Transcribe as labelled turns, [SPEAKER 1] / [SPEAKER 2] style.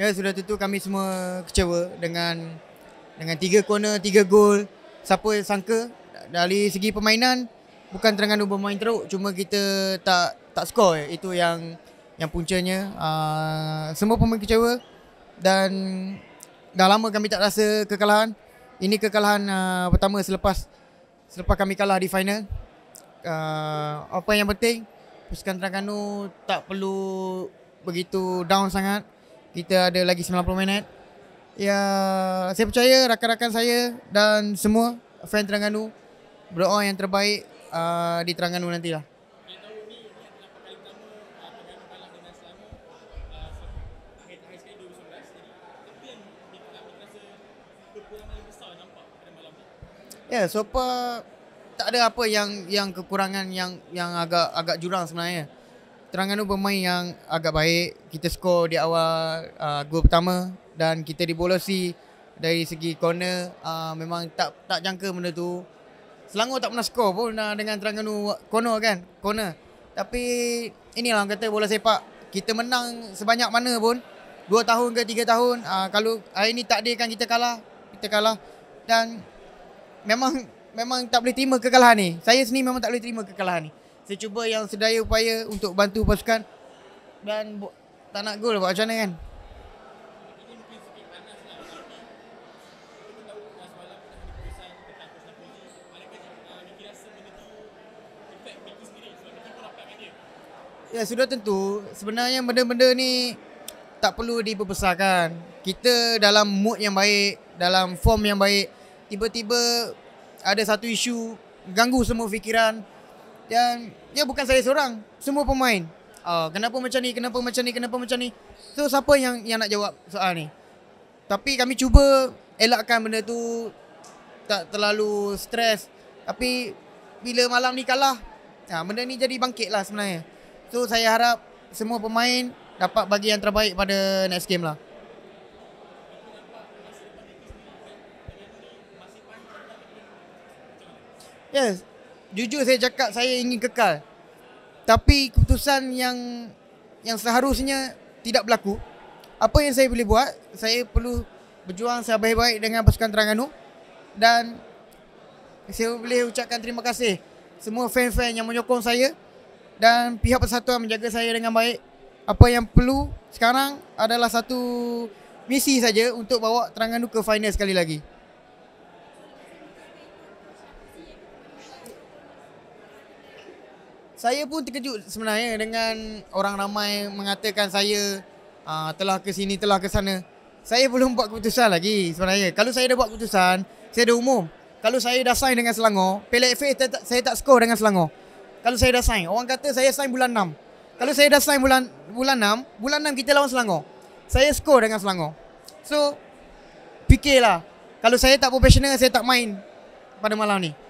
[SPEAKER 1] Ya sudah tentu kami semua kecewa dengan dengan tiga corner, tiga gol. Siapa yang sangka dari segi permainan bukan Terengganu bermain teruk cuma kita tak tak skor itu yang yang puncanya uh, semua pemain kecewa dan dah lama kami tak rasa kekalahan ini kekalahan uh, pertama selepas selepas kami kalah di final uh, apa yang penting Pusikan Terengganu tak perlu begitu down sangat kita ada lagi 90 minit. Ya, saya percaya rakan-rakan saya dan semua fan Terengganu berdoa yang terbaik uh, di Terengganu nantilah. Ya, yeah, so far tak ada apa yang yang kekurangan yang yang agak agak jurang sebenarnya. Terengganu bermain yang agak baik. Kita skor di awal uh, gol pertama dan kita dibolosi dari segi corner uh, memang tak tak jangka benda tu. Selangor tak pernah skor pun uh, dengan Terengganu corner kan? Corner. Tapi inilah orang kata bola sepak. Kita menang sebanyak mana pun dua tahun ke tiga tahun uh, kalau hari ni takdirkan kita kalah, kita kalah dan memang memang tak boleh terima kekalahan ni. Saya sendiri memang tak boleh terima kekalahan ni. Saya cuba yang sedaya upaya untuk bantu pasukan dan bu- tak nak gol buat macam mana kan? Ya sudah tentu sebenarnya benda-benda ni tak perlu diperbesarkan. Kita dalam mood yang baik, dalam form yang baik, tiba-tiba ada satu isu ganggu semua fikiran dan ya bukan saya seorang, semua pemain. Uh, kenapa macam ni? Kenapa macam ni? Kenapa macam ni? So siapa yang yang nak jawab soal ni? Tapi kami cuba elakkan benda tu tak terlalu stres. Tapi bila malam ni kalah, ha, benda ni jadi bangkit lah sebenarnya. So saya harap semua pemain dapat bagi yang terbaik pada next game lah. Yes, jujur saya cakap saya ingin kekal tapi keputusan yang yang seharusnya tidak berlaku apa yang saya boleh buat saya perlu berjuang sebaik-baik dengan pasukan Terengganu dan saya boleh ucapkan terima kasih semua fan-fan yang menyokong saya dan pihak persatuan menjaga saya dengan baik apa yang perlu sekarang adalah satu misi saja untuk bawa Terengganu ke final sekali lagi saya pun terkejut sebenarnya dengan orang ramai mengatakan saya uh, telah ke sini, telah ke sana. Saya belum buat keputusan lagi sebenarnya. Kalau saya dah buat keputusan, saya dah umum. Kalau saya dah sign dengan Selangor, PLFA saya, saya tak score dengan Selangor. Kalau saya dah sign, orang kata saya sign bulan 6. Kalau saya dah sign bulan bulan 6, bulan 6 kita lawan Selangor. Saya score dengan Selangor. So, fikirlah. Kalau saya tak professional, saya tak main pada malam ni.